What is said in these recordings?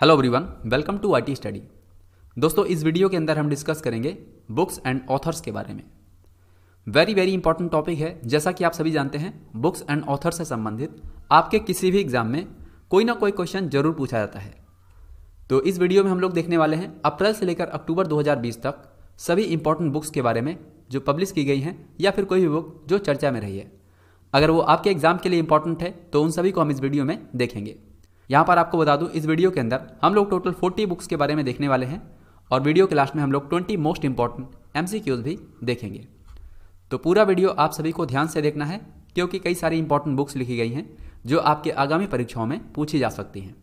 hello everyone welcome to IT study दोस्तों इस video के अंदर हम डिस्कस करेंगे बुक्स एंड ऑथर्स के बारे में वेरी वेरी इंपॉर्टेंट टॉपिक है जैसा कि आप सभी जानते हैं बुक्स एंड ऑथर्स से संबंधित आपके किसी भी एग्जाम में कोई ना कोई क्वेश्चन जरूर पूछा जाता है तो इस वीडियो में हम लोग देखने वाले हैं अप्रैल से लेकर अक्टूबर 2020 तक सभी इंपॉर्टेंट बुक्स के बारे में जो पब्लिश की गई हैं या फिर कोई भी बुक जो चर्चा में रही है अगर वो आपके एग्जाम के लिए इंपॉर्टेंट है तो उन सभी को हम इस वीडियो में देखेंगे यहाँ पर आपको बता दूँ इस वीडियो के अंदर हम लोग टोटल फोर्टी बुक्स के बारे में देखने वाले हैं और वीडियो के लास्ट में हम लोग ट्वेंटी मोस्ट इंपॉर्टेंट एम भी देखेंगे तो पूरा वीडियो आप सभी को ध्यान से देखना है क्योंकि कई सारी इंपॉर्टेंट बुक्स लिखी गई हैं जो आपके आगामी परीक्षाओं में पूछी जा सकती हैं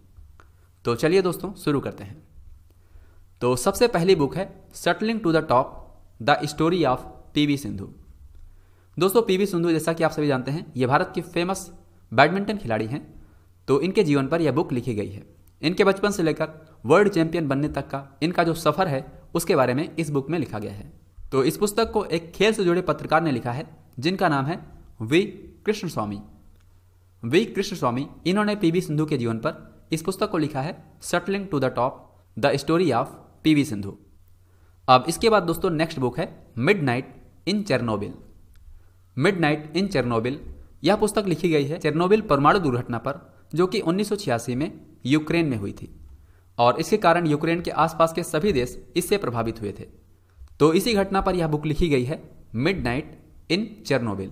तो चलिए दोस्तों शुरू करते हैं तो सबसे पहली बुक है shuttling to the top the story of V Sindhu दोस्तों वी सिंधु जैसा कि आप सभी जानते हैं ये भारत की फेमस बैडमिंटन खिलाड़ी हैं तो इनके जीवन पर यह बुक लिखी गई है इनके बचपन से लेकर वर्ल्ड चैंपियन बनने तक का इनका जो सफ़र है उसके बारे में इस बुक में लिखा गया है तो इस पुस्तक को एक खेल से जुड़े पत्रकार ने लिखा है जिनका नाम है V Krishnaswamy V Krishnaswamy इन्होंने पीवी सिंधु के जीवन पर इस पुस्तक को लिखा है shuttling to the top the story of PV Sindhu अब इसके बाद दोस्तों नेक्स्ट बुक है mid in Chernobyl midnight in Chernobyl यह पुस्तक लिखी गई है चेरनोबिल परमाणु दुर्घटना पर जो कि उन्नीस में यूक्रेन में हुई थी और इसके कारण यूक्रेन के आसपास के सभी देश इससे प्रभावित हुए थे तो इसी घटना पर यह बुक लिखी गई है मिड इन चेरनोबिल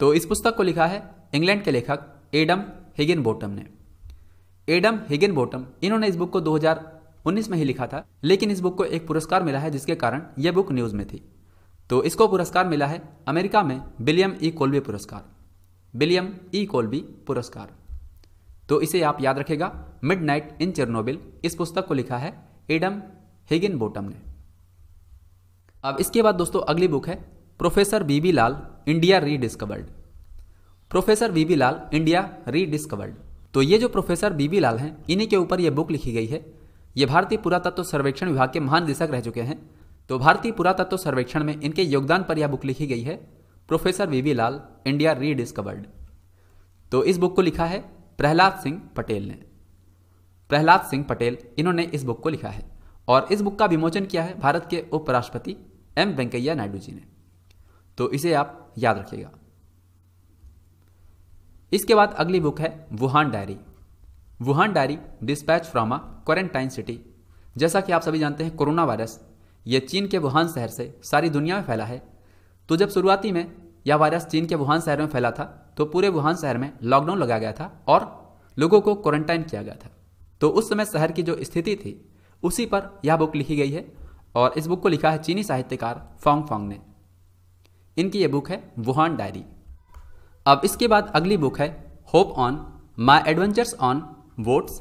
तो इस पुस्तक को लिखा है इंग्लैंड के लेखक एडम हिगिन बोटम ने एडम हिगिन बोटम इन्होंने इस बुक को 2019 में ही लिखा था लेकिन इस बुक को एक पुरस्कार मिला है जिसके कारण यह बुक न्यूज़ में थी तो इसको पुरस्कार मिला है अमेरिका में विलियम ई कोल्बी पुरस्कार विलियम ई कोल्बी पुरस्कार तो इसे आप याद रखेगा मिड नाइट इन चेरनोबिल इस पुस्तक को लिखा है एडम हिगिन बोटम ने अब इसके बाद दोस्तों अगली बुक है professor BB Lal India rediscovered professor BB Lal India rediscovered तो ये जो प्रोफेसर बीबी लाल हैं इन्हीं के ऊपर ये बुक लिखी गई है ये भारतीय पुरातत्व सर्वेक्षण विभाग के महानिदेशक रह चुके हैं तो भारतीय पुरातत्व सर्वेक्षण में इनके योगदान पर यह बुक लिखी गई है professor VV Lal India rediscovered तो इस बुक को लिखा है प्रहलाद सिंह पटेल ने प्रहलाद सिंह पटेल इन्होंने इस बुक को लिखा है और इस बुक का विमोचन किया है भारत के उपराष्ट्रपति एम वेंकैया नायडू जी ने तो इसे आप याद रखिएगा इसके बाद अगली बुक है Wuhan diary Wuhan diary dispatch from a quarantine city जैसा कि आप सभी जानते हैं कोरोना वायरस ये चीन के वुहान शहर से सारी दुनिया में फैला है तो जब शुरुआती में यह वायरस चीन के वुहान शहर में फैला था तो पूरे वुहान शहर में लॉकडाउन लगाया गया था और लोगों को क्वारंटाइन किया गया था तो उस समय शहर की जो स्थिति थी उसी पर यह बुक लिखी गई है और इस बुक को लिखा है चीनी साहित्यकार फोंग फोंग ने इनकी ये बुक है वुहान डायरी अब इसके बाद अगली बुक है hop on my adventures on boats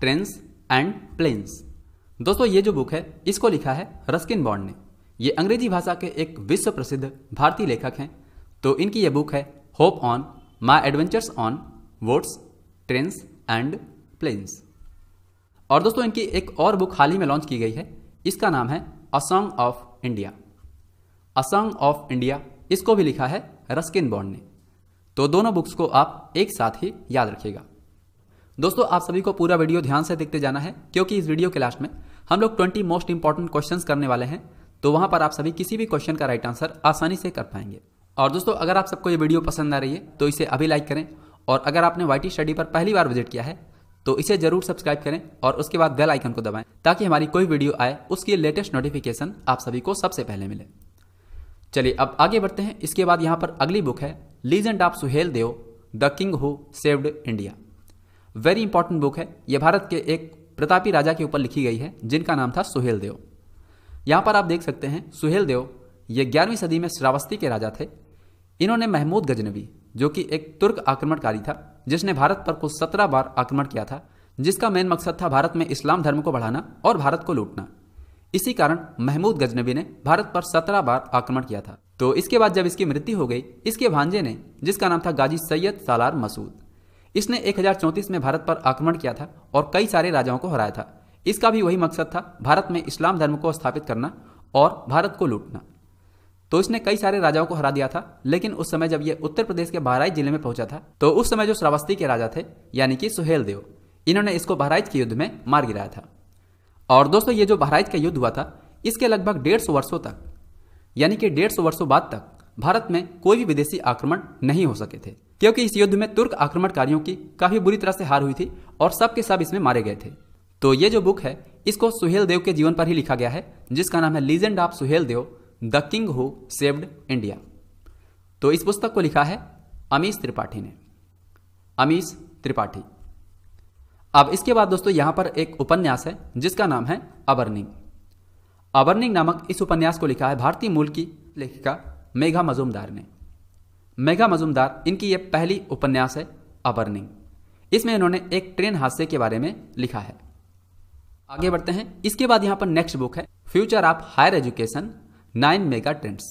trains and planes दोस्तों ये जो बुक है इसको लिखा है रस्किन बॉन्ड ने ये अंग्रेजी भाषा के एक विश्व प्रसिद्ध भारतीय लेखक हैं तो इनकी यह बुक है hop on my adventures on boats trains and planes और दोस्तों इनकी एक और बुक हाल ही में लॉन्च की गई है इसका नाम है a song of India a song of India इसको भी लिखा है रस्किन बॉन्ड ने तो दोनों बुक्स को आप एक साथ ही याद रखिएगा दोस्तों आप सभी को पूरा वीडियो ध्यान से देखते जाना है क्योंकि इस वीडियो के लास्ट में हम लोग 20 मोस्ट इंपॉर्टेंट क्वेश्चंस करने वाले हैं तो वहां पर आप सभी किसी भी क्वेश्चन का राइट आंसर आसानी से कर पाएंगे और दोस्तों अगर आप सबको ये वीडियो पसंद आ रही है तो इसे अभी लाइक करें और अगर आपने वाई स्टडी पर पहली बार विजिट किया है तो इसे जरूर सब्सक्राइब करें और उसके बाद बेल आइकन को दबाएं ताकि हमारी कोई वीडियो आए उसकी लेटेस्ट नोटिफिकेशन आप सभी को सबसे पहले मिले चलिए अब आगे बढ़ते हैं इसके बाद यहाँ पर अगली बुक है legend of Suheldev the king who saved India very important book है यह भारत के एक प्रतापी राजा के ऊपर लिखी गई है जिनका नाम था सुहेल देव यहाँ पर आप देख सकते हैं सुहेल देव ये ग्यारहवीं सदी में श्रावस्ती के राजा थे इन्होंने महमूद गजनवी जो कि एक तुर्क आक्रमणकारी था जिसने भारत पर कुछ सत्रह बार आक्रमण किया था जिसका मेन मकसद था भारत में इस्लाम धर्म को बढ़ाना और भारत को लूटना इसी कारण महमूद गजनबी ने भारत पर सत्रह बार आक्रमण किया था तो इसके बाद जब इसकी मृत्यु हो गई इसके भांजे ने जिसका नाम था गाजी सैयद सालार मसूद इसने एक में भारत पर आक्रमण किया था और कई सारे राजाओं को हराया था इसका भी वही मकसद था भारत में इस्लाम धर्म को स्थापित करना और भारत को लूटना तो इसने कई सारे राजाओं को हरा दिया था लेकिन उस समय जब ये उत्तर प्रदेश के बहराइच जिले में पहुंचा था तो उस समय जो श्रावस्ती के राजा थे यानी कि सुहेल देव इन्होंने इसको बहराइच के युद्ध में मार गिराया था और दोस्तों ये जो बहराइच का युद्ध हुआ था इसके लगभग डेढ़ सौ वर्षों तक यानी कि डेढ़ वर्षों बाद तक भारत में कोई भी विदेशी आक्रमण नहीं हो सके थे क्योंकि इस युद्ध में तुर्क आक्रमणकारियों की काफी बुरी तरह से हार हुई थी और सबके सब इसमें मारे गए थे तो ये जो बुक है इसको सुहेल देव के जीवन पर ही लिखा गया है जिसका नाम है legend of Suheldev the king who saved India तो इस पुस्तक को लिखा है अमीश त्रिपाठी ने अमीश त्रिपाठी अब इसके बाद दोस्तों यहां पर एक उपन्यास है जिसका नाम है अबर्निंग अबर्निंग नामक इस उपन्यास को लिखा है भारतीय मूल की लेखिका मेघा मजूमदार ने मेघा मजूमदार इनकी यह पहली उपन्यास है अबर्निंग इसमें इन्होंने एक ट्रेन हादसे के बारे में लिखा है आगे बढ़ते हैं इसके बाद यहां पर नेक्स्ट बुक है future of higher education nine mega trends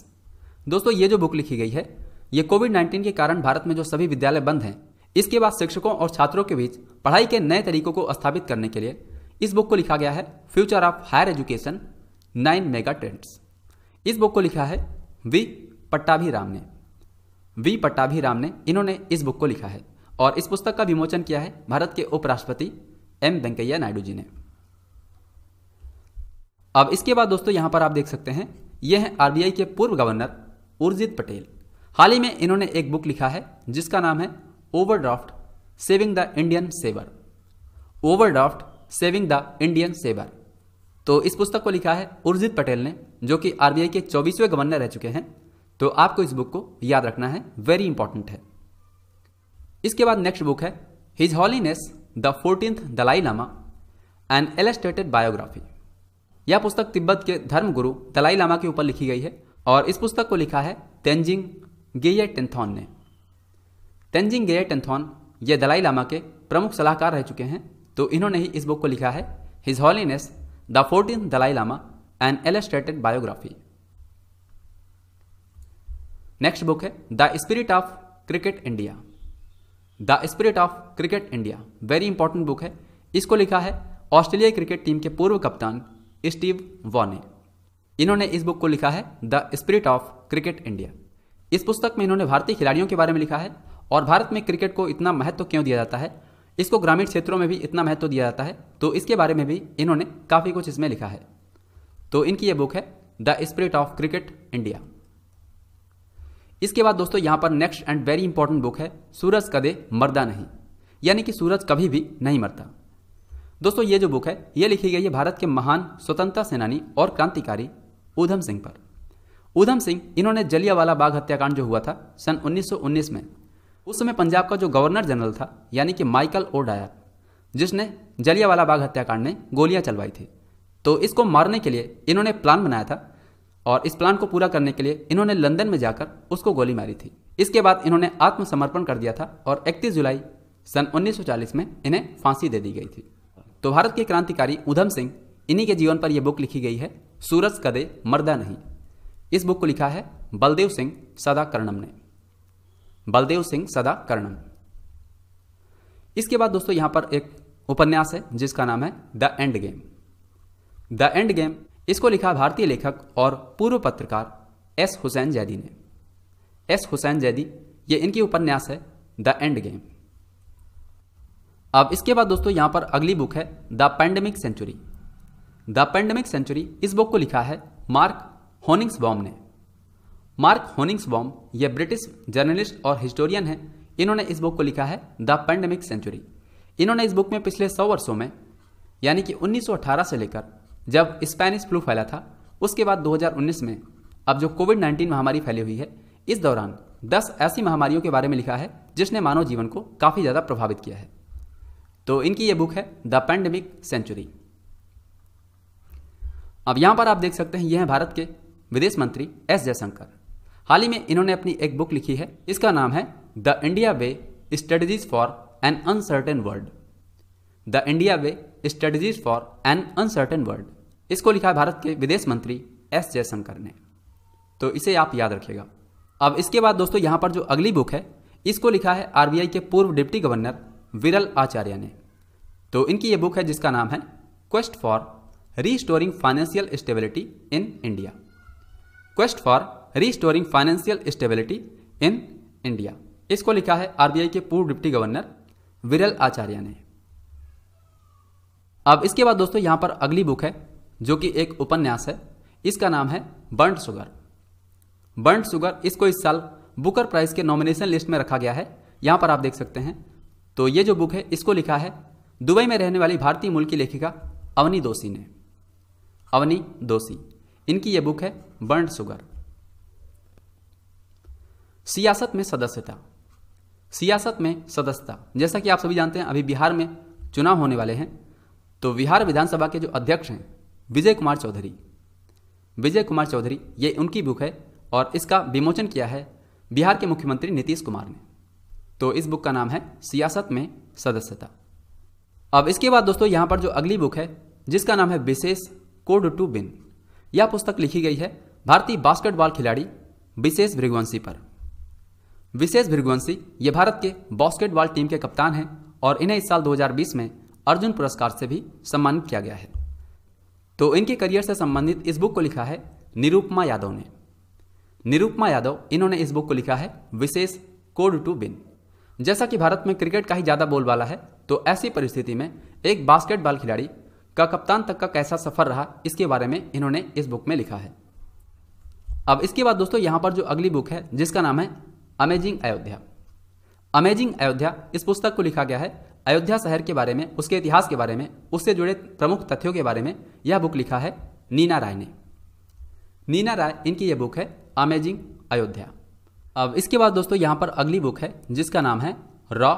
दोस्तों ये जो बुक लिखी गई है ये कोविड नाइन्टीन के कारण भारत में जो सभी विद्यालय बंद हैं इसके बाद शिक्षकों और छात्रों के बीच पढ़ाई के नए तरीकों को स्थापित करने के लिए इस बुक को लिखा गया है future of higher education nine mega trends इस बुक को लिखा है वी राम ने वी राम ने इन्होंने इस बुक को लिखा है और इस पुस्तक का विमोचन किया है भारत के उपराष्ट्रपति एम वेंकैया नायडू जी ने अब इसके बाद दोस्तों यहां पर आप देख सकते हैं ये हैं आरबीआई के पूर्व गवर्नर उर्जित पटेल हाल ही में इन्होंने एक बुक लिखा है जिसका नाम है overdraft saving the Indian saver overdraft saving the Indian saver तो इस पुस्तक को लिखा है उर्जित पटेल ने जो कि आरबीआई के चौबीसवें गवर्नर रह चुके हैं तो आपको इस बुक को याद रखना है वेरी इंपॉर्टेंट है इसके बाद नेक्स्ट बुक है his holiness the fourteenth Dalai Lama an illustrated biography यह पुस्तक तिब्बत के धर्म गुरु दलाई लामा के ऊपर लिखी गई है और इस पुस्तक को लिखा है तेंजिंग गेयर टेंथॉन ने तेंजिंग गेयर टेंथॉन ये दलाई लामा के प्रमुख सलाहकार रह चुके हैं तो इन्होंने ही इस बुक को लिखा है his holiness the fourteen Dalai Lama an illustrated biography next book है the spirit of cricket India the spirit of cricket India very important book है इसको लिखा है ऑस्ट्रेलिया क्रिकेट टीम के पूर्व कप्तान स्टीव वॉ ने इन्होंने इस बुक को लिखा है the spirit of cricket India इस पुस्तक में इन्होंने भारतीय खिलाड़ियों के बारे में लिखा है और भारत में क्रिकेट को इतना महत्व क्यों दिया जाता है इसको ग्रामीण क्षेत्रों में भी इतना महत्व दिया जाता है तो इसके बारे में भी इन्होंने काफ़ी कुछ इसमें लिखा है तो इनकी ये बुक है the spirit of cricket India इसके बाद दोस्तों यहाँ पर next and very important book है सूरज कदे मरदा नहीं यानी कि सूरज कभी भी नहीं मरता दोस्तों ये जो बुक है ये लिखी गई है भारत के महान स्वतंत्रता सेनानी और क्रांतिकारी ऊधम सिंह पर ऊधम सिंह इन्होंने जलियावाला बाग हत्याकांड जो हुआ था सन 1919 में उस समय पंजाब का जो गवर्नर जनरल था यानी कि माइकल ओ डायर जिसने जलियावाला बाग हत्याकांड में गोलियां चलवाई थी तो इसको मारने के लिए इन्होंने प्लान बनाया था और इस प्लान को पूरा करने के लिए इन्होंने लंदन में जाकर उसको गोली मारी थी इसके बाद इन्होंने आत्मसमर्पण कर दिया था और 31 जुलाई सन 1940 में इन्हें फांसी दे दी गई थी तो भारत के क्रांतिकारी उधम सिंह इन्हीं के जीवन पर यह बुक लिखी गई है सूरज कदे मर्दा नहीं इस बुक को लिखा है बलदेव सिंह सदा कर्णम ने बलदेव सिंह सदा कर्णम इसके बाद दोस्तों यहां पर एक उपन्यास है जिसका नाम है the end game the end game इसको लिखा भारतीय लेखक और पूर्व पत्रकार एस हुसैन जैदी ने एस हुसैन जैदी ये इनकी उपन्यास है द एंड गेम अब इसके बाद दोस्तों यहाँ पर अगली बुक है the pandemic century the pandemic century इस बुक को लिखा है मार्क होनिंग्स बॉम ने मार्क होनिंग्स बॉम यह ब्रिटिश जर्नलिस्ट और हिस्टोरियन है इन्होंने इस बुक को लिखा है द पेंडेमिक सेंचुरी इन्होंने इस बुक में पिछले सौ वर्षों में यानी कि 1918 से लेकर जब स्पेनिश फ्लू फैला था उसके बाद 2019 में अब जो कोविड 19 महामारी फैली हुई है इस दौरान 10 ऐसी महामारियों के बारे में लिखा है जिसने मानव जीवन को काफ़ी ज़्यादा प्रभावित किया है तो इनकी ये बुक है द पेंडेमिक सेंचुरी अब यहां पर आप देख सकते हैं ये हैं भारत के विदेश मंत्री एस जयशंकर हाल ही में इन्होंने अपनी एक बुक लिखी है इसका नाम है the India way strategies for an uncertain world the India way strategies for an uncertain world इसको लिखा है भारत के विदेश मंत्री एस जयशंकर ने तो इसे आप याद रखिएगा अब इसके बाद दोस्तों यहां पर जो अगली बुक है इसको लिखा है आरबीआई के पूर्व डिप्टी गवर्नर विरल आचार्य ने तो इनकी ये बुक है जिसका नाम है quest for restoring financial stability in India quest for restoring financial stability in India इसको लिखा है आरबीआई के पूर्व डिप्टी गवर्नर विरल आचार्य ने अब इसके बाद दोस्तों यहां पर अगली बुक है जो कि एक उपन्यास है इसका नाम है बर्ड सुगर बर्ड सुगर इसको इस साल बुकर प्राइज के नॉमिनेशन लिस्ट में रखा गया है यहां पर आप देख सकते हैं तो ये जो बुक है इसको लिखा है दुबई में रहने वाली भारतीय मूल की लेखिका अवनी दोषी ने अवनी दोषी इनकी ये बुक है बर्न सुगर सियासत में सदस्यता सियासत में सदस्यता जैसा कि आप सभी जानते हैं अभी बिहार में चुनाव होने वाले हैं तो बिहार विधानसभा के जो अध्यक्ष हैं विजय कुमार चौधरी विजय कुमार चौधरी ये उनकी बुक है और इसका विमोचन किया है बिहार के मुख्यमंत्री नीतीश कुमार ने तो इस बुक का नाम है सियासत में सदस्यता अब इसके बाद दोस्तों यहां पर जो अगली बुक है जिसका नाम है विशेष कोड टू बिन यह पुस्तक लिखी गई है भारतीय बास्केटबॉल खिलाड़ी विशेष भृगवंशी पर विशेष भृगवंशी ये भारत के बास्केटबॉल टीम के कप्तान हैं और इन्हें इस साल 2020 में अर्जुन पुरस्कार से भी सम्मानित किया गया है तो इनके करियर से संबंधित इस बुक को लिखा है निरूपमा यादव ने निरूपमा यादव इन्होंने इस बुक को लिखा है विशेष कोड टू बिन जैसा कि भारत में क्रिकेट का ही ज़्यादा बोलबाला है तो ऐसी परिस्थिति में एक बास्केटबॉल खिलाड़ी का कप्तान तक का कैसा सफ़र रहा इसके बारे में इन्होंने इस बुक में लिखा है अब इसके बाद दोस्तों यहां पर जो अगली बुक है जिसका नाम है अमेजिंग अयोध्या अमेजिंग अयोध्या इस पुस्तक को लिखा गया है अयोध्या शहर के बारे में उसके इतिहास के बारे में उससे जुड़े प्रमुख तथ्यों के बारे में यह बुक लिखा है नीना राय ने नीना राय इनकी यह बुक है अमेजिंग अयोध्या अब इसके बाद दोस्तों यहां पर अगली बुक है जिसका नाम है रॉ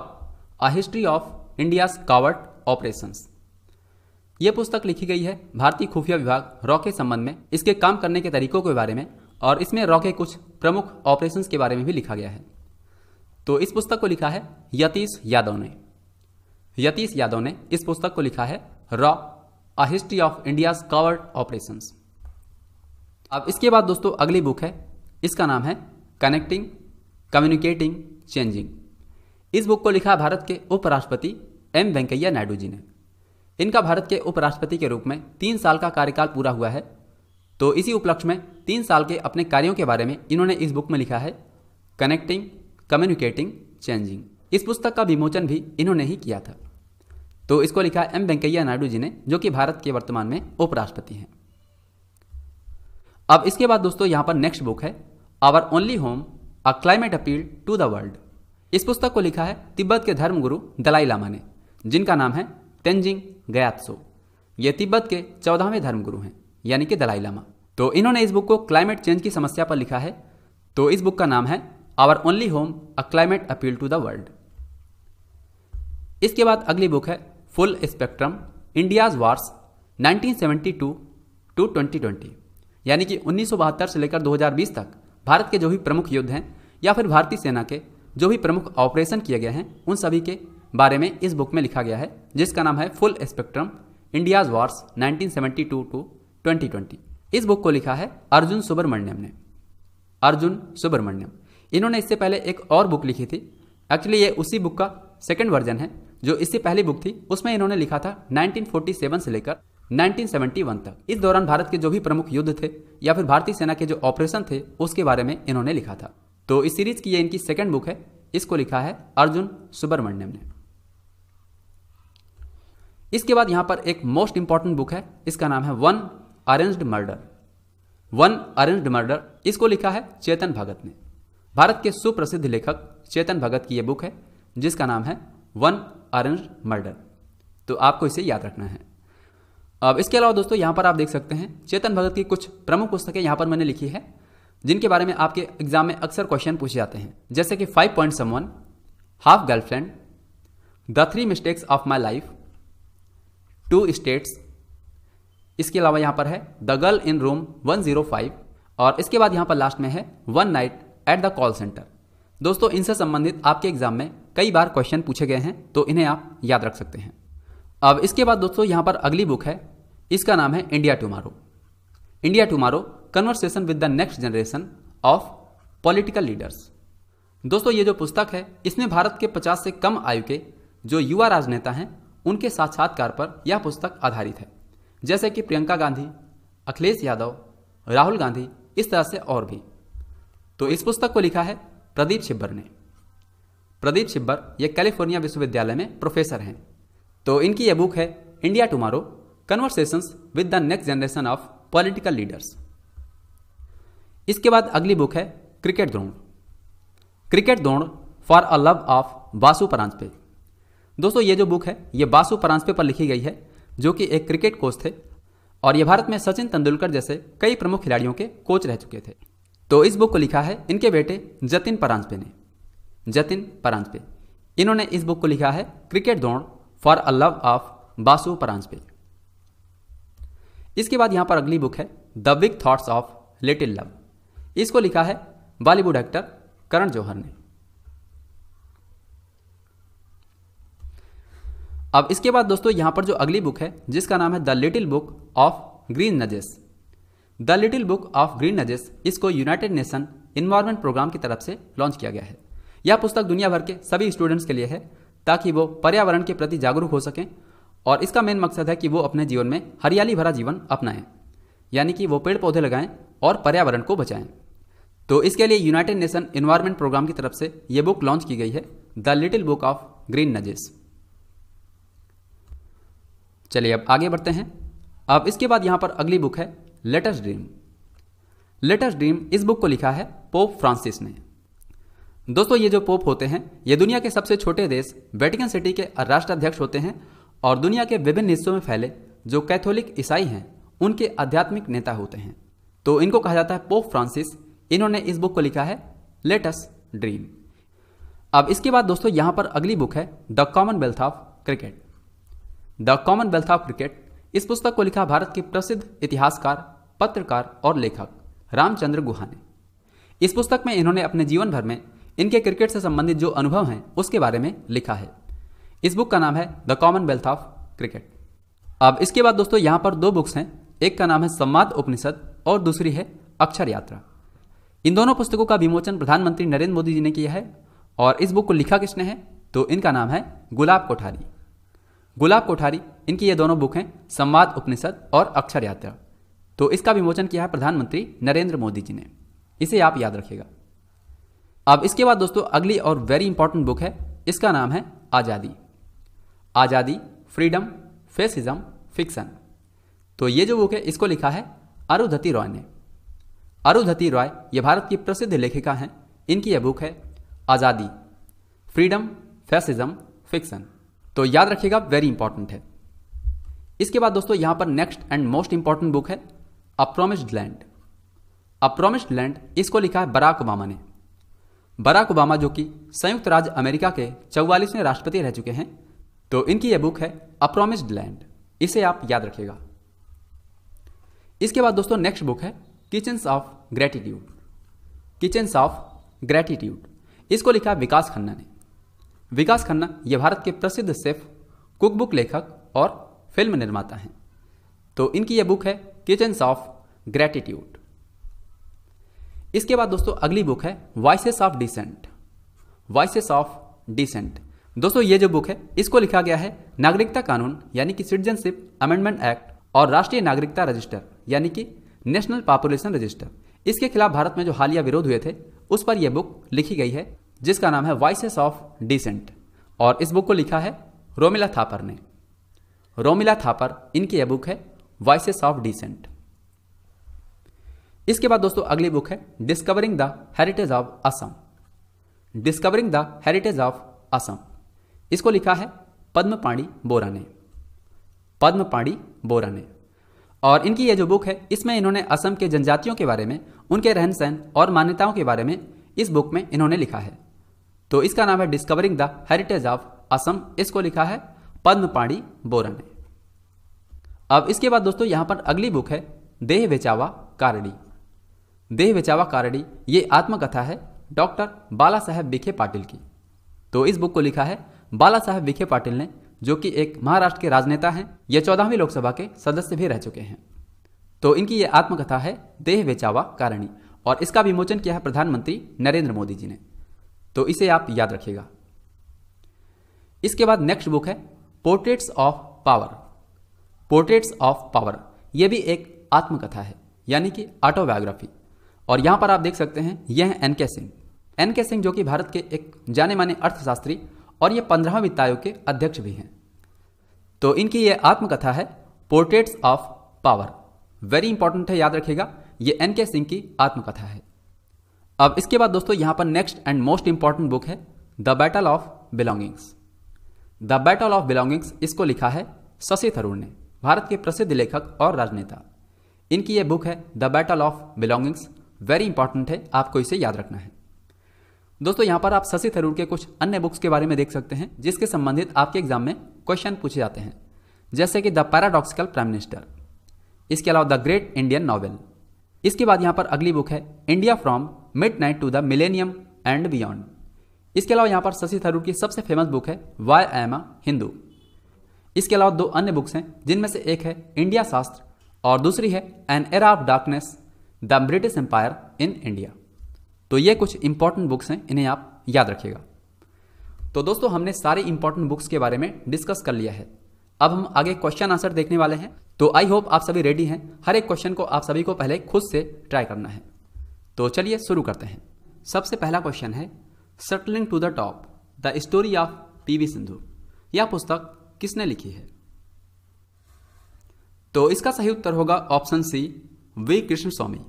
a history of India covert operation ये पुस्तक लिखी गई है भारतीय खुफिया विभाग रॉ के संबंध में इसके काम करने के तरीकों के बारे में और इसमें रॉ के कुछ प्रमुख ऑपरेशन के बारे में भी लिखा गया है तो इस पुस्तक को लिखा है यतीश यादव ने यतीश यादव ने इस पुस्तक को लिखा है रॉ a history of India's covert operation अब इसके बाद दोस्तों अगली बुक है इसका नाम है कनेक्टिंग कम्युनिकेटिंग चेंजिंग इस बुक को लिखा भारत के उपराष्ट्रपति एम वेंकैया नायडू जी ने इनका भारत के उपराष्ट्रपति के रूप में तीन साल का कार्यकाल पूरा हुआ है तो इसी उपलक्ष्य में तीन साल के अपने कार्यों के बारे में इन्होंने इस बुक में लिखा है कनेक्टिंग कम्युनिकेटिंग चेंजिंग इस पुस्तक का विमोचन भी इन्होंने ही किया था तो इसको लिखा एम वेंकैया नायडू जी ने जो कि भारत के वर्तमान में उपराष्ट्रपति हैं अब इसके बाद दोस्तों यहाँ पर नेक्स्ट बुक है our only home a climate appeal to the world इस पुस्तक को लिखा है तिब्बत के धर्मगुरु दलाई लामा ने जिनका नाम है तेंजिंग गयात्सो ये तिब्बत के चौदहवें धर्मगुरु हैं यानी कि दलाई लामा तो इन्होंने इस बुक को क्लाइमेट चेंज की समस्या पर लिखा है तो इस बुक का नाम है our only home a climate appeal to the world इसके बाद अगली बुक है full spectrum India's wars 1972 to 2020 यानी कि उन्नीस से लेकर 2020 तक भारत के जो भी प्रमुख युद्ध हैं या फिर भारतीय सेना के जो भी प्रमुख ऑपरेशन किए गए हैं उन सभी के बारे में इस बुक में लिखा गया है जिसका नाम है full spectrum India's wars 1972 to 2020 इस बुक को लिखा है अर्जुन सुब्रमण्यम ने अर्जुन सुब्रमण्यम इन्होंने इससे पहले एक और बुक लिखी थी एक्चुअली ये उसी बुक का सेकेंड वर्जन है जो इससे पहली बुक थी उसमें इन्होंने लिखा था 1947 से लेकर 1971 तक इस दौरान भारत के जो भी प्रमुख युद्ध थे या फिर भारतीय सेना के जो ऑपरेशन थे उसके बारे में इन्होंने लिखा था तो इस सीरीज की ये इनकी सेकेंड बुक है इसको लिखा है अर्जुन सुब्रमण्यम ने इसके बाद यहां पर एक मोस्ट इंपॉर्टेंट बुक है इसका नाम है one arranged murder one arranged murder इसको लिखा है चेतन भगत ने भारत के सुप्रसिद्ध लेखक चेतन भगत की यह बुक है जिसका नाम है वन अरेंज्ड मर्डर तो आपको इसे याद रखना है अब इसके अलावा दोस्तों यहाँ पर आप देख सकते हैं चेतन भगत की कुछ प्रमुख पुस्तकें यहाँ पर मैंने लिखी है जिनके बारे में आपके एग्जाम में अक्सर क्वेश्चन पूछे जाते हैं जैसे कि five point someone half girlfriend the three mistakes of my life two states इसके अलावा यहाँ पर है the girl in room one zero five और इसके बाद यहाँ पर लास्ट में है one night at the call centre दोस्तों इनसे संबंधित आपके एग्जाम में कई बार क्वेश्चन पूछे गए हैं तो इन्हें आप याद रख सकते हैं अब इसके बाद दोस्तों यहाँ पर अगली बुक है इसका नाम है India tomorrow India tomorrow conversation with the next generation of political leaders दोस्तों ये जो पुस्तक है इसमें भारत के 50 से कम आयु के जो युवा राजनेता हैं उनके साक्षात्कार पर यह पुस्तक आधारित है जैसे कि प्रियंका गांधी अखिलेश यादव राहुल गांधी इस तरह से और भी तो इस पुस्तक को लिखा है प्रदीप छिब्बर ने प्रदीप छिब्बर ये कैलिफोर्निया विश्वविद्यालय में प्रोफेसर हैं तो इनकी यह बुक है India tomorrow conversations with the next generation of political leaders इसके बाद अगली बुक है cricket Drona cricket ground for a love of Basu Paranjape दोस्तों ये जो बुक है ये बासु परांजपे पर लिखी गई है जो कि एक क्रिकेट कोच थे और ये भारत में सचिन तेंदुलकर जैसे कई प्रमुख खिलाड़ियों के कोच रह चुके थे तो इस बुक को लिखा है इनके बेटे जतिन परांजपे ने जतिन परांजपे इन्होंने इस बुक को लिखा है क्रिकेट दौड़ for a love of Basu Paranjape इसके बाद यहां पर अगली बुक है the big thoughts of little love इसको लिखा है बॉलीवुड एक्टर करण जौहर ने अब इसके बाद दोस्तों यहां पर जो अगली बुक है जिसका नाम है the little book of green nudges the little book of green nudges इसको यूनाइटेड नेशन इन्वायरमेंट प्रोग्राम की तरफ से लॉन्च किया गया है यह पुस्तक दुनिया भर के सभी स्टूडेंट्स के लिए है ताकि वो पर्यावरण के प्रति जागरूक हो सकें और इसका मेन मकसद है कि वो अपने जीवन में हरियाली भरा जीवन अपनाएं यानी कि वो पेड़ पौधे लगाएं और पर्यावरण को बचाएं तो इसके लिए यूनाइटेड नेशन इन्वायरमेंट प्रोग्राम की तरफ से ये बुक लॉन्च की गई है the little book of green nudges चलिए अब आगे बढ़ते हैं अब इसके बाद यहां पर अगली बुक है लेटर्स ड्रीम लेटर्स ड्रीम इस बुक को लिखा है पोप फ्रांसिस ने दोस्तों ये जो पोप होते हैं ये दुनिया के सबसे छोटे देश वेटिकन सिटी के राष्ट्राध्यक्ष होते हैं और दुनिया के विभिन्न हिस्सों में फैले जो कैथोलिक ईसाई हैं उनके आध्यात्मिक नेता होते हैं तो इनको कहा जाता है पोप फ्रांसिस इन्होंने इस बुक को लिखा है लेटस ड्रीम अब इसके बाद दोस्तों यहां पर अगली बुक है the commonwealth of cricket the commonwealth of cricket इस पुस्तक को लिखा भारत के प्रसिद्ध इतिहासकार पत्रकार और लेखक रामचंद्र गुहा ने इस पुस्तक में इन्होंने अपने जीवन भर में इनके क्रिकेट से संबंधित जो अनुभव हैं उसके बारे में लिखा है इस बुक का नाम है द कॉमनवेल्थ ऑफ क्रिकेट अब इसके बाद दोस्तों यहां पर दो बुक्स हैं एक का नाम है संवाद उपनिषद और दूसरी है अक्षर यात्रा इन दोनों पुस्तकों का विमोचन प्रधानमंत्री नरेंद्र मोदी जी ने किया है और इस बुक को लिखा किसने है तो इनका नाम है गुलाब कोठारी गुलाब कोठारी इनकी ये दोनों बुक हैं संवाद उपनिषद और अक्षर यात्रा तो इसका विमोचन किया है प्रधानमंत्री नरेंद्र मोदी जी ने इसे आप याद रखिएगा अब इसके बाद दोस्तों अगली और वेरी इंपॉर्टेंट बुक है इसका नाम है आज़ादी आज़ादी फ्रीडम फेसिज्म फिक्सन तो ये जो बुक है इसको लिखा है अरुधति रॉय ने अरुधति रॉय ये भारत की प्रसिद्ध लेखिका हैं इनकी यह बुक है आज़ादी फ्रीडम फैसिज्म फिक्सन तो याद रखिएगा वेरी इंपॉर्टेंट है इसके बाद दोस्तों यहां पर next and most important book है a promised land a promised land इसको लिखा है बराक ओबामा ने बराक ओबामा जो कि संयुक्त राज्य अमेरिका के चौवालीसवें राष्ट्रपति रह चुके हैं तो इनकी यह बुक है अ प्रोमिस्ड लैंड इसे आप याद रखिएगा इसके बाद दोस्तों नेक्स्ट बुक है kitchens of gratitude kitchens of gratitude इसको लिखा विकास खन्ना ने विकास खन्ना ये भारत के प्रसिद्ध सेफ कुकबुक लेखक और फिल्म निर्माता हैं तो इनकी यह बुक है किचन्स ऑफ ग्रेटिट्यूड इसके बाद दोस्तों अगली बुक है voices of dissent voices of dissent दोस्तों ये जो बुक है इसको लिखा गया है नागरिकता कानून यानी कि सिटीजनशिप अमेंडमेंट एक्ट और राष्ट्रीय नागरिकता रजिस्टर यानी कि नेशनल पॉपुलेशन रजिस्टर इसके खिलाफ भारत में जो हालिया विरोध हुए थे उस पर यह बुक लिखी गई है जिसका नाम है वॉइसेस ऑफ डिसेंट और इस बुक को लिखा है रोमिला थापर ने रोमिला थापर इनकी यह बुक है वॉइसेस ऑफ डिसेंट इसके बाद दोस्तों अगली बुक है discovering the heritage of Assam discovering the heritage of Assam इसको लिखा है पद्मपाणी बोरा ने पद्मपाणी बोरा ने और इनकी यह जो बुक है इसमें इन्होंने असम के जनजातियों के बारे में उनके रहन सहन और मान्यताओं के बारे में इस बुक में इन्होंने लिखा है तो इसका नाम है discovering the heritage of Assam इसको लिखा है पद्मपाणी बोरा ने अब इसके बाद दोस्तों यहां पर अगली बुक है देह बेचावा कारडी देह बेचावा कारडी ये आत्मकथा है डॉक्टर बाला साहेब विखे पाटिल की तो इस बुक को लिखा है बाला साहेब विखे पाटिल ने जो कि एक महाराष्ट्र के राजनेता हैं ये चौदहवीं लोकसभा के सदस्य भी रह चुके हैं तो इनकी ये आत्मकथा है देह बेचावा कारणी और इसका विमोचन किया है प्रधानमंत्री नरेंद्र मोदी जी ने तो इसे आप याद रखिएगा इसके बाद नेक्स्ट बुक है portraits of power portraits of power यह भी एक आत्मकथा है यानी कि ऑटोबायोग्राफी और यहां पर आप देख सकते हैं यह है एन के सिंह एनके सिंह जो कि भारत के एक जाने माने अर्थशास्त्री और ये पंद्रह आयोग के अध्यक्ष भी हैं तो इनकी ये आत्मकथा है portraits of power very important है याद रखिएगा ये एन के सिंह की आत्मकथा है अब इसके बाद दोस्तों यहां पर next and most important book है the battle of belongings the battle of belongings इसको लिखा है शशि थरूर ने भारत के प्रसिद्ध लेखक और राजनेता इनकी यह बुक है the battle of belongings very important है आपको इसे याद रखना है दोस्तों यहाँ पर आप शशि थरूर के कुछ अन्य बुक्स के बारे में देख सकते हैं जिसके संबंधित आपके एग्जाम में क्वेश्चन पूछे जाते हैं जैसे कि द पैराडॉक्सिकल प्राइम मिनिस्टर इसके अलावा द ग्रेट इंडियन नॉवेल इसके बाद यहाँ पर अगली बुक है India from midnight to the millennium and beyond इसके अलावा यहाँ पर शशि थरूर की सबसे फेमस बुक है वाई एम अ हिंदू इसके अलावा दो अन्य बुक्स हैं जिनमें से एक है इंडिया शास्त्र और दूसरी है an era of darkness the British empire in India तो ये कुछ इंपॉर्टेंट बुक्स हैं इन्हें आप याद रखिएगा तो दोस्तों हमने सारे इंपॉर्टेंट बुक्स के बारे में डिस्कस कर लिया है अब हम आगे क्वेश्चन आंसर देखने वाले हैं तो आई होप आप सभी रेडी हैं हर एक क्वेश्चन को आप सभी को पहले खुद से ट्राई करना है तो चलिए शुरू करते हैं सबसे पहला क्वेश्चन है shuttling to the top the story of P V Sindhu यह पुस्तक किसने लिखी है तो इसका सही उत्तर होगा option C V Krishnaswamy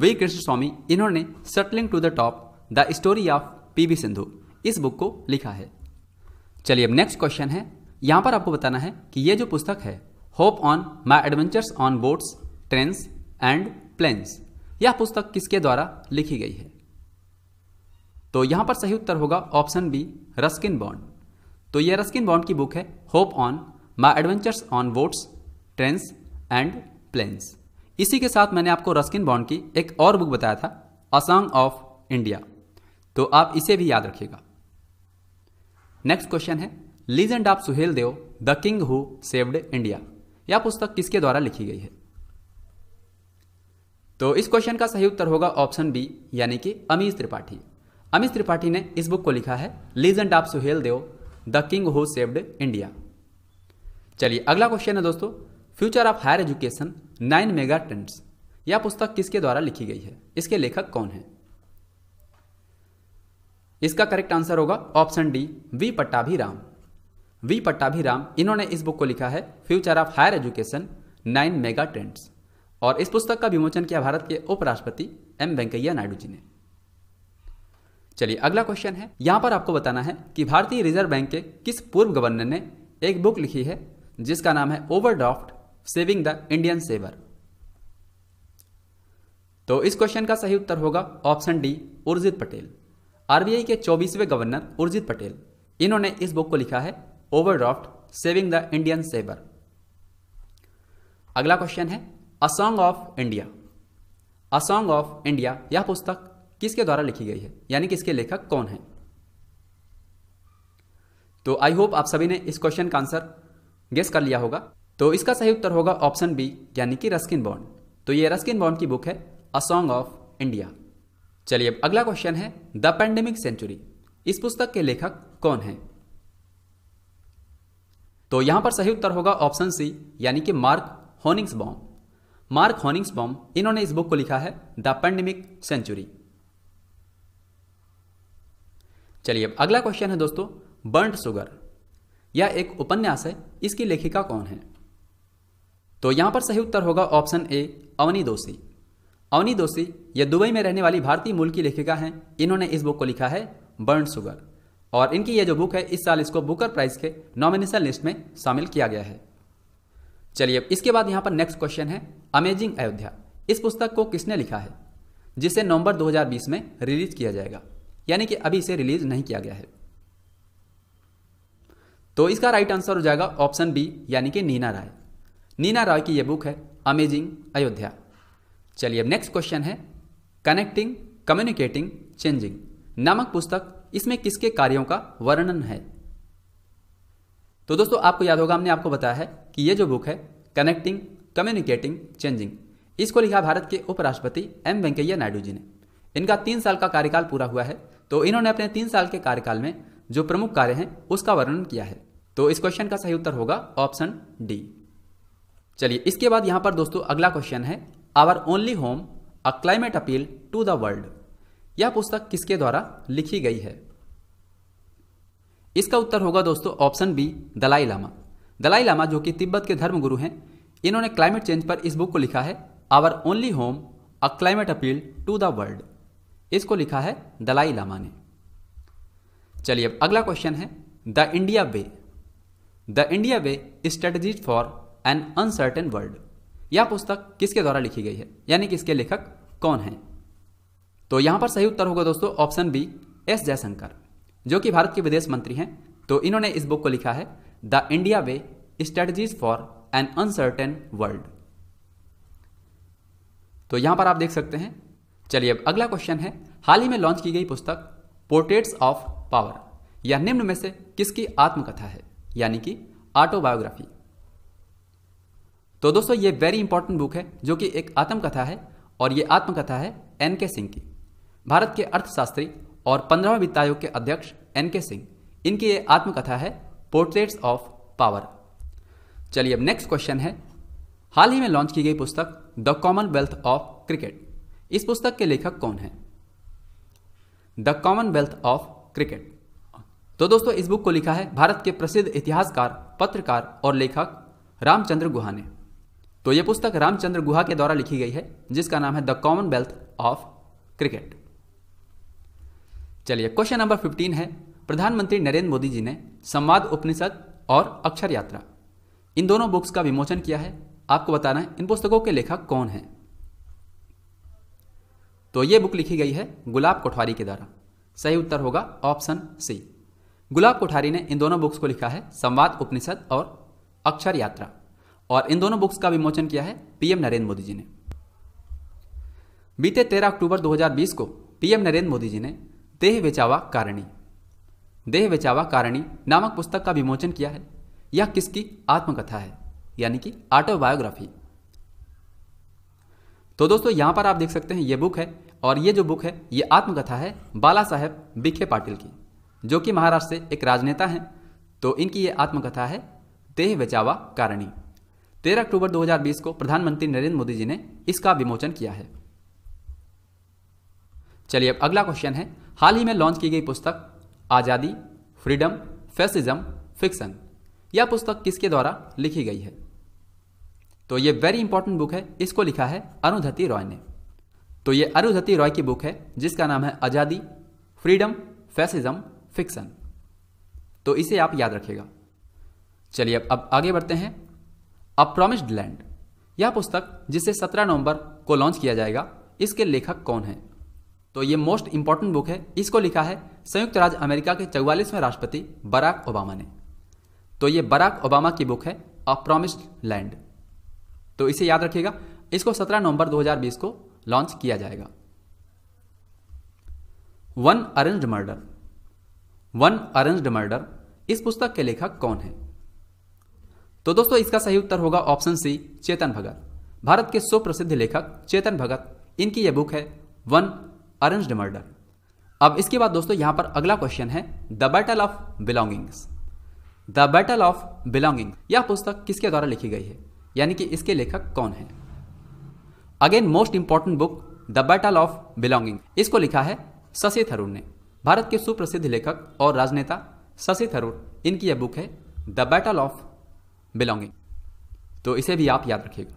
V Krishnaswamy इन्होंने shuttling to the top the story of PV Sindhu इस बुक को लिखा है चलिए अब नेक्स्ट क्वेश्चन है यहाँ पर आपको बताना है कि ये जो पुस्तक है hop on my adventures on boats trains and planes यह पुस्तक किसके द्वारा लिखी गई है तो यहां पर सही उत्तर होगा ऑप्शन बी रस्किन बॉन्ड तो यह रस्किन बॉन्ड की बुक है hop on my adventures on boats trains and planes इसी के साथ मैंने आपको रस्किन बॉन्ड की एक और बुक बताया था असंग ऑफ इंडिया तो आप इसे भी याद रखिएगा नेक्स्ट क्वेश्चन है legend of Suheldev the king who saved India यह पुस्तक किसके द्वारा लिखी गई है तो इस क्वेश्चन का सही उत्तर होगा ऑप्शन बी यानी कि अमीश त्रिपाठी अमित त्रिपाठी ने इस बुक को लिखा है legend of Suheldev the king who saved India चलिए अगला क्वेश्चन है दोस्तों future of higher education nine mega trends यह पुस्तक किसके द्वारा लिखी गई है इसके लेखक कौन है इसका करेक्ट आंसर होगा option D V Pattabhiram V Pattabhiram इन्होंने इस बुक को लिखा है future of higher education nine mega trends और इस पुस्तक का विमोचन किया भारत के उपराष्ट्रपति एम वेंकैया नायडू जी ने चलिए अगला क्वेश्चन है यहां पर आपको बताना है कि भारतीय रिजर्व बैंक के किस पूर्व गवर्नर ने एक बुक लिखी है जिसका नाम है overdraft saving the Indian saver तो इस क्वेश्चन का सही उत्तर होगा option D Urjit Patel RBI के 24वें गवर्नर उर्जित पटेल इन्होंने इस बुक को लिखा है overdraft saving the Indian saver अगला क्वेश्चन है a song of India a song of India यह पुस्तक किसके द्वारा लिखी गई है यानी कि इसके लेखक कौन है तो आई होप आप सभी ने इस क्वेश्चन का आंसर गेस कर लिया होगा तो इसका सही उत्तर होगा ऑप्शन बी यानी कि रस्किन बॉन्ड तो ये रस्किन बॉन्ड की बुक है अ सॉन्ग ऑफ इंडिया चलिए अब अगला क्वेश्चन है द पेंडेमिक सेंचुरी इस पुस्तक के लेखक कौन है तो यहां पर सही उत्तर होगा ऑप्शन सी यानी कि Mark Honigsbaum Mark Honigsbaum इन्होंने इस बुक को लिखा है द पेंडेमिक सेंचुरी चलिए अब अगला क्वेश्चन है दोस्तों बर्न्ड सुगर यह एक उपन्यास है इसकी लेखिका कौन है तो यहाँ पर सही उत्तर होगा ऑप्शन ए अवनी दोषी अवनी दोषी यह दुबई में रहने वाली भारतीय मूल की लेखिका हैं इन्होंने इस बुक को लिखा है बर्न शुगर और इनकी यह जो बुक है इस साल इसको बुकर प्राइज के नॉमिनेशन लिस्ट में शामिल किया गया है चलिए अब इसके बाद यहाँ पर नेक्स्ट क्वेश्चन है अमेजिंग अयोध्या इस पुस्तक को किसने लिखा है जिसे नवंबर 2020 में रिलीज किया जाएगा यानी कि अभी इसे रिलीज नहीं किया गया है तो इसका राइट आंसर हो जाएगा ऑप्शन बी यानी कि नीना राय नीना रॉय की यह बुक है अमेजिंग अयोध्या चलिए अब नेक्स्ट क्वेश्चन है कनेक्टिंग कम्युनिकेटिंग चेंजिंग नामक पुस्तक इसमें किसके कार्यों का वर्णन है तो दोस्तों आपको याद होगा हमने आपको बताया है कि यह जो बुक है कनेक्टिंग कम्युनिकेटिंग चेंजिंग इसको लिखा भारत के उपराष्ट्रपति एम वेंकैया नायडू जी ने इनका तीन साल का कार्यकाल पूरा हुआ है तो इन्होंने अपने तीन साल के कार्यकाल में जो प्रमुख कार्य हैं उसका वर्णन किया है तो इस क्वेश्चन का सही उत्तर होगा ऑप्शन डी चलिए इसके बाद यहां पर दोस्तों अगला क्वेश्चन है our only home a climate appeal to the world यह पुस्तक किसके द्वारा लिखी गई है इसका उत्तर होगा दोस्तों ऑप्शन बी दलाई लामा दलाई लामा जो कि तिब्बत के धर्मगुरु हैं इन्होंने क्लाइमेट चेंज पर इस बुक को लिखा है our only home a climate appeal to the world इसको लिखा है दलाई लामा ने चलिए अब अगला क्वेश्चन है the India way the India way strategies for an uncertain world यह पुस्तक किसके द्वारा लिखी गई है यानी कि इसके लेखक कौन हैं तो यहां पर सही उत्तर होगा दोस्तों ऑप्शन बी एस जयशंकर जो कि भारत के विदेश मंत्री हैं तो इन्होंने इस बुक को लिखा है the India way strategies for an uncertain world तो यहां पर आप देख सकते हैं चलिए अब अगला क्वेश्चन है हाल ही में लॉन्च की गई पुस्तक पोर्ट्रेट्स ऑफ पावर या निम्न में से किसकी आत्मकथा है यानी कि ऑटोबायोग्राफी तो दोस्तों ये वेरी इंपॉर्टेंट बुक है जो कि एक आत्मकथा है और ये आत्मकथा है एन के सिंह की भारत के अर्थशास्त्री और पंद्रह वित्त आयोग के अध्यक्ष एन के सिंह इनकी ये आत्मकथा है पोर्ट्रेट्स ऑफ पावर चलिए अब नेक्स्ट क्वेश्चन है हाल ही में लॉन्च की गई पुस्तक द कॉमनवेल्थ ऑफ क्रिकेट इस पुस्तक के लेखक कौन है द कॉमनवेल्थ ऑफ क्रिकेट तो दोस्तों इस बुक को लिखा है भारत के प्रसिद्ध इतिहासकार पत्रकार और लेखक रामचंद्र गुहा ने तो यह पुस्तक रामचंद्र गुहा के द्वारा लिखी गई है जिसका नाम है द कॉमनवेल्थ ऑफ क्रिकेट चलिए क्वेश्चन नंबर फिफ्टीन है प्रधानमंत्री नरेंद्र मोदी जी ने संवाद उपनिषद और अक्षर यात्रा इन दोनों बुक्स का विमोचन किया है आपको बताना है इन पुस्तकों के लेखक कौन हैं तो यह बुक लिखी गई है गुलाब कोठारी के द्वारा सही उत्तर होगा ऑप्शन सी गुलाब कोठारी ने इन दोनों बुक्स को लिखा है संवाद उपनिषद और अक्षर यात्रा और इन दोनों बुक्स का विमोचन किया है पीएम नरेंद्र मोदी जी ने बीते 13 अक्टूबर 2020 को पीएम नरेंद्र मोदी जी ने देह बेचावा कारिणी देह बेचावा कारणी नामक पुस्तक का विमोचन किया है यह किसकी आत्मकथा है यानी कि ऑटोबायोग्राफी तो दोस्तों यहां पर आप देख सकते हैं यह बुक है और ये जो बुक है ये आत्मकथा है बाला साहेब विखे पाटिल की जो कि महाराष्ट्र से एक राजनेता हैं तो इनकी ये आत्मकथा है देह बचावा कारणी 13 अक्टूबर 2020 को प्रधानमंत्री नरेंद्र मोदी जी ने इसका विमोचन किया है चलिए अब अगला क्वेश्चन है हाल ही में लॉन्च की गई पुस्तक आज़ादी फ्रीडम फैसिज्म फिक्सन यह पुस्तक किसके द्वारा लिखी गई है तो यह वेरी इंपॉर्टेंट बुक है इसको लिखा है अरुधति रॉय ने तो यह अरुधति रॉय की बुक है जिसका नाम है आज़ादी फ्रीडम फैसिज्म फिक्सन तो इसे आप याद रखेगा चलिए अब अब आगे बढ़ते हैं अ प्रोमिस्ड लैंड यह पुस्तक जिसे 17 नवंबर को लॉन्च किया जाएगा इसके लेखक कौन है तो ये मोस्ट इंपॉर्टेंट बुक है इसको लिखा है संयुक्त राज्य अमेरिका के चौवालीसवें राष्ट्रपति बराक ओबामा ने तो ये बराक ओबामा की बुक है अ प्रोमिस्ड लैंड तो इसे याद रखिएगा इसको 17 नवंबर 2020 को लॉन्च किया जाएगा one arranged murder one arranged murder इस पुस्तक के लेखक कौन है तो दोस्तों इसका सही उत्तर होगा ऑप्शन सी चेतन भगत भारत के सुप्रसिद्ध लेखक चेतन भगत इनकी यह बुक है वन अरेंज्ड मर्डर अब इसके बाद दोस्तों यहां पर अगला क्वेश्चन है the battle of belongings the battle of belonging यह पुस्तक किसके द्वारा लिखी गई है यानी कि इसके लेखक कौन है again most important book the battle of belonging इसको लिखा है शशि थरूर ने भारत के सुप्रसिद्ध लेखक और राजनेता शशि थरूर इनकी यह बुक है द बैटल ऑफ बिलोंगिंग तो इसे भी आप याद रखिएगा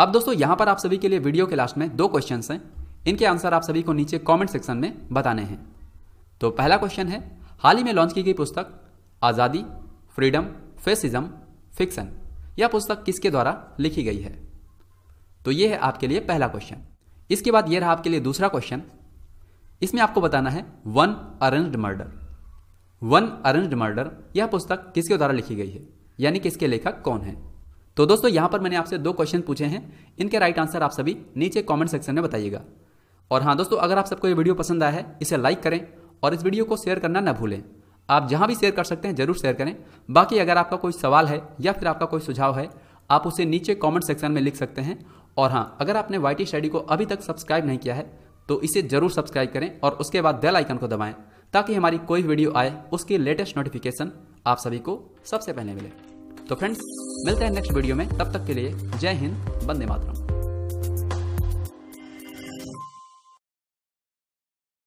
अब दोस्तों यहां पर आप सभी के लिए वीडियो के लास्ट में दो क्वेश्चन हैं इनके आंसर आप सभी को नीचे कॉमेंट सेक्शन में बताने हैं तो पहला क्वेश्चन है हाल ही में लॉन्च की गई पुस्तक आज़ादी फ्रीडम फेसिज्म फिक्सन यह पुस्तक किसके द्वारा लिखी गई है तो यह है आपके लिए पहला क्वेश्चन इसके बाद यह रहा आपके लिए दूसरा क्वेश्चन इसमें आपको बताना है one arranged murder one arranged murder यह पुस्तक किसके द्वारा लिखी गई है यानी कि इसके लेखक कौन है तो दोस्तों यहां पर मैंने आपसे दो क्वेश्चन पूछे हैं इनके राइट आंसर आप सभी नीचे कॉमेंट सेक्शन में बताइएगा और हाँ दोस्तों अगर आप सबको ये वीडियो पसंद आया है इसे लाइक करें और इस वीडियो को शेयर करना ना भूलें आप जहाँ भी शेयर कर सकते हैं जरूर शेयर करें बाकी अगर आपका कोई सवाल है या फिर आपका कोई सुझाव है आप उसे नीचे कमेंट सेक्शन में लिख सकते हैं और हाँ अगर आपने वाई टी स्टडी को अभी तक सब्सक्राइब नहीं किया है तो इसे जरूर सब्सक्राइब करें और उसके बाद बेल आइकन को दबाएं ताकि हमारी कोई वीडियो आए उसकी लेटेस्ट नोटिफिकेशन आप सभी को सबसे पहले मिले तो फ्रेंड्स मिलते हैं नेक्स्ट वीडियो में तब तक के लिए जय हिंद बंदे मातरम